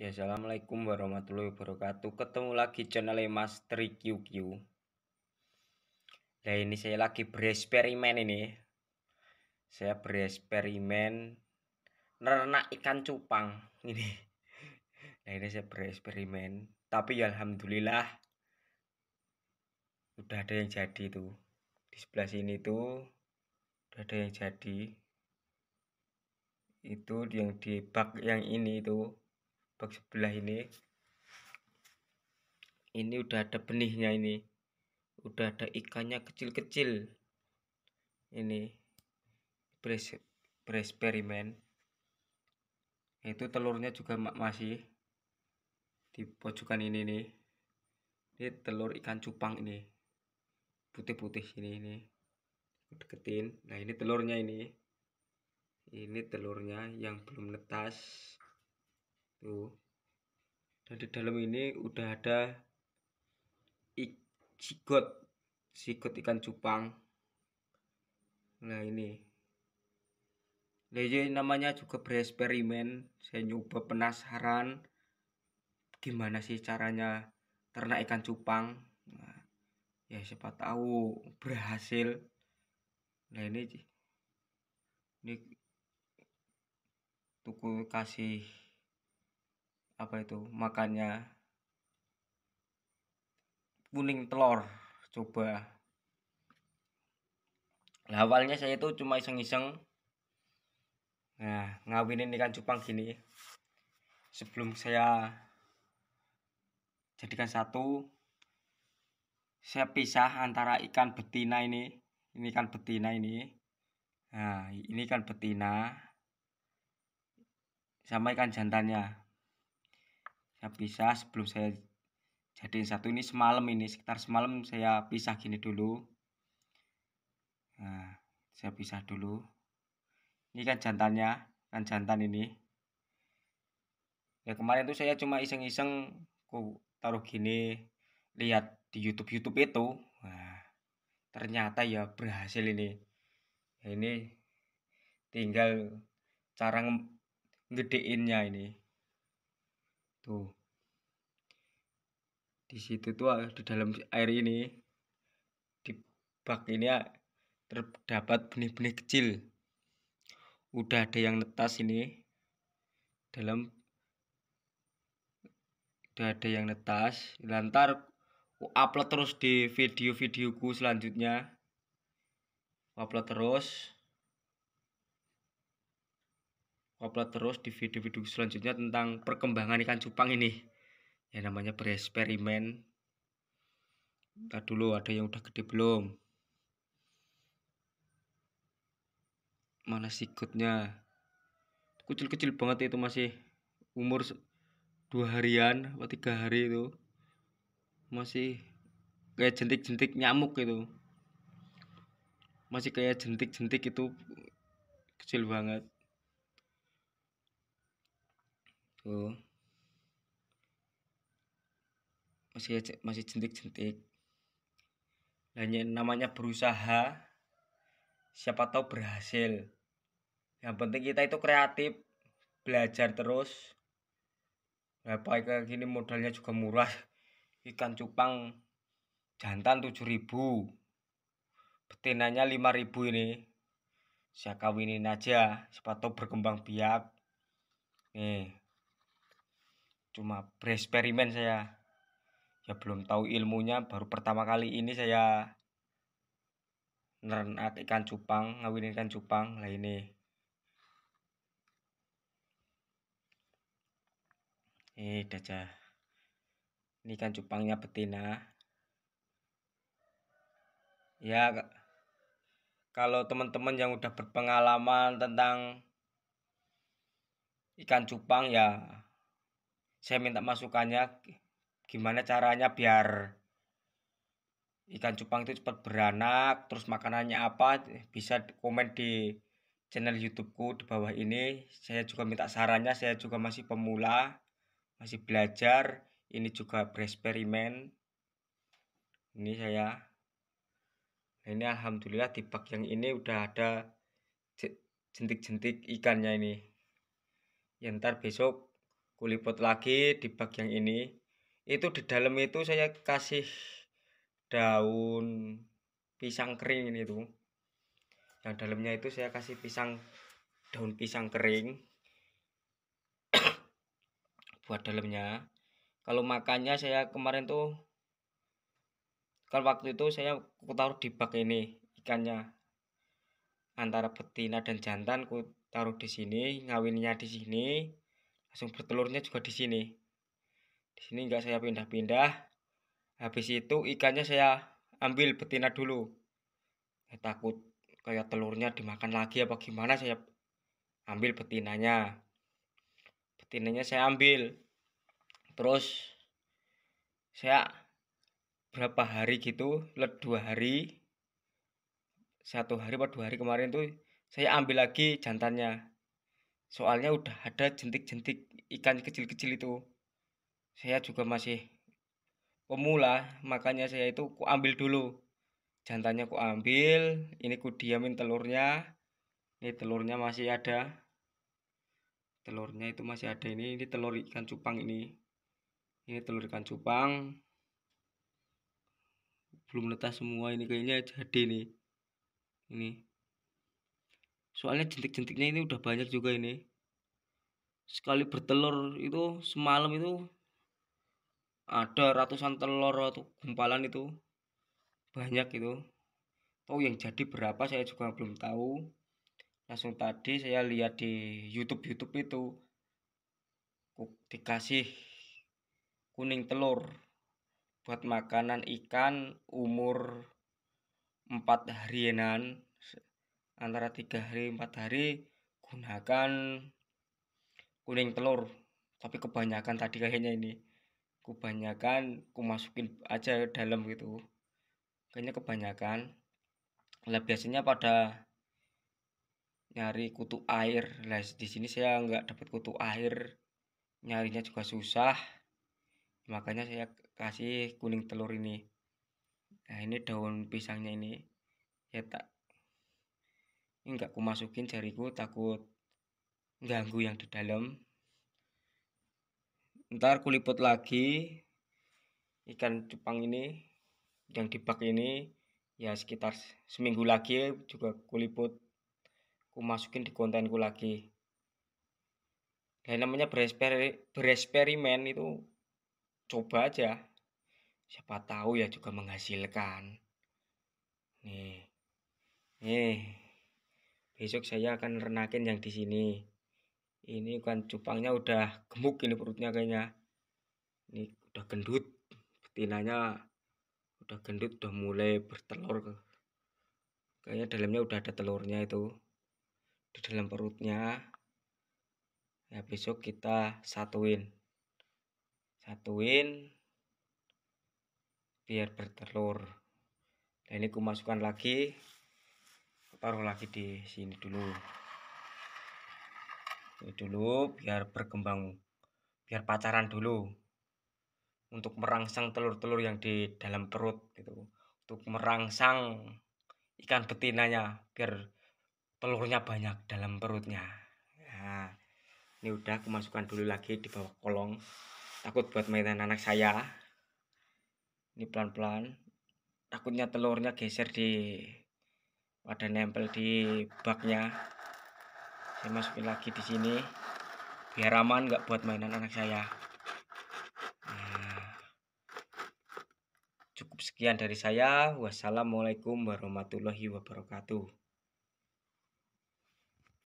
Ya, Assalamualaikum warahmatullahi wabarakatuh. Ketemu lagi channel Mas QQ. Nah, ini saya lagi bereksperimen ini. Saya bereksperimen nernak ikan cupang ini. Nah, ini saya bereksperimen, tapi ya alhamdulillah udah ada yang jadi tuh. Di sebelah sini tuh udah ada yang jadi. Itu yang di bak yang ini tuh bak sebelah ini ini udah ada benihnya ini udah ada ikannya kecil-kecil ini bereksperimen itu telurnya juga masih di pojokan ini nih ini telur ikan cupang ini putih-putih ini ini deketin nah ini telurnya ini ini telurnya yang belum netas tuh dan di dalam ini udah ada sigot sigot ikan cupang nah ini jadi nah, namanya juga bereksperimen saya nyoba penasaran gimana sih caranya ternak ikan cupang nah, ya siapa tahu berhasil nah ini ini tuku kasih apa itu makannya kuning telur coba nah, awalnya saya itu cuma iseng-iseng nah ngawinin ikan cupang gini sebelum saya jadikan satu saya pisah antara ikan betina ini ini ikan betina ini nah ini ikan betina sama ikan jantannya saya pisah sebelum saya jadi satu ini semalam ini sekitar semalam saya pisah gini dulu nah, saya pisah dulu ini kan jantannya kan jantan ini ya kemarin tuh saya cuma iseng-iseng ku taruh gini lihat di YouTube YouTube itu nah, ternyata ya berhasil ini ini tinggal cara ngedeinnya ini tuh di situ tuh ah, di dalam air ini di bak ini ah, terdapat benih-benih kecil udah ada yang netas ini dalam udah ada yang netas lantar upload terus di video-videoku selanjutnya upload terus upload terus di video-video selanjutnya tentang perkembangan ikan cupang ini ya namanya bereksperimen Ntar dulu ada yang udah gede belum mana sikutnya kecil-kecil banget itu masih umur dua harian atau tiga hari itu masih kayak jentik-jentik nyamuk itu masih kayak jentik-jentik itu kecil banget tuh gitu. masih masih jentik-jentik hanya namanya berusaha siapa tahu berhasil yang penting kita itu kreatif belajar terus ya baik kayak gini modalnya juga murah ikan cupang jantan 7000 betinanya 5000 ini saya kawinin aja siapa tahu berkembang biak nih cuma bereksperimen saya ya belum tahu ilmunya baru pertama kali ini saya nerenat ikan cupang ngawinin ikan cupang lah ini ini eh, dajah ini ikan cupangnya betina ya kalau teman-teman yang udah berpengalaman tentang ikan cupang ya saya minta masukannya gimana caranya biar ikan cupang itu cepat beranak terus makanannya apa bisa komen di channel YouTubeku di bawah ini saya juga minta sarannya saya juga masih pemula masih belajar ini juga bereksperimen ini saya nah, ini alhamdulillah di bak yang ini udah ada jentik-jentik ikannya ini ya ntar besok kuliput lagi di bagian ini itu di dalam itu saya kasih daun pisang kering ini tuh yang dalamnya itu saya kasih pisang daun pisang kering buat dalamnya kalau makannya saya kemarin tuh kalau waktu itu saya aku taruh di bak ini ikannya antara betina dan jantan ku taruh di sini ngawinnya di sini langsung bertelurnya juga di sini di sini enggak saya pindah-pindah habis itu ikannya saya ambil betina dulu saya takut kayak telurnya dimakan lagi apa gimana saya ambil betinanya betinanya saya ambil terus saya berapa hari gitu let dua hari satu hari atau dua hari kemarin tuh saya ambil lagi jantannya soalnya udah ada jentik-jentik ikan kecil-kecil itu saya juga masih pemula makanya saya itu ku ambil dulu jantannya ku ambil ini ku diamin telurnya ini telurnya masih ada telurnya itu masih ada ini ini telur ikan cupang ini ini telur ikan cupang belum netas semua ini kayaknya jadi nih ini Soalnya jentik-jentiknya ini udah banyak juga ini. Sekali bertelur itu semalam itu ada ratusan telur atau gumpalan itu. Banyak itu. Tahu yang jadi berapa saya juga belum tahu. Langsung tadi saya lihat di YouTube-YouTube itu dikasih kuning telur buat makanan ikan umur empat harianan antara tiga hari empat hari gunakan kuning telur tapi kebanyakan tadi kayaknya ini kebanyakan aku masukin aja dalam gitu kayaknya kebanyakan lah biasanya pada nyari kutu air lah di sini saya nggak dapat kutu air nyarinya juga susah makanya saya kasih kuning telur ini nah ini daun pisangnya ini ya tak ini nggak ku masukin jariku takut ganggu yang di dalam ntar kuliput lagi ikan cupang ini yang dibak ini ya sekitar seminggu lagi juga kuliput kumasukin masukin di kontenku lagi dan namanya beresper bereksperimen itu coba aja siapa tahu ya juga menghasilkan nih nih besok saya akan renakin yang di sini ini kan cupangnya udah gemuk ini perutnya kayaknya ini udah gendut betinanya udah gendut udah mulai bertelur kayaknya dalamnya udah ada telurnya itu di dalam perutnya ya besok kita satuin satuin biar bertelur nah ini aku masukkan lagi taruh lagi di sini dulu ini dulu biar berkembang biar pacaran dulu untuk merangsang telur-telur yang di dalam perut gitu untuk merangsang ikan betinanya biar telurnya banyak dalam perutnya ya. ini udah aku masukkan dulu lagi di bawah kolong takut buat mainan anak saya ini pelan-pelan takutnya telurnya geser di pada nempel di baknya saya masukin lagi di sini biar aman nggak buat mainan anak saya nah, cukup sekian dari saya wassalamualaikum warahmatullahi wabarakatuh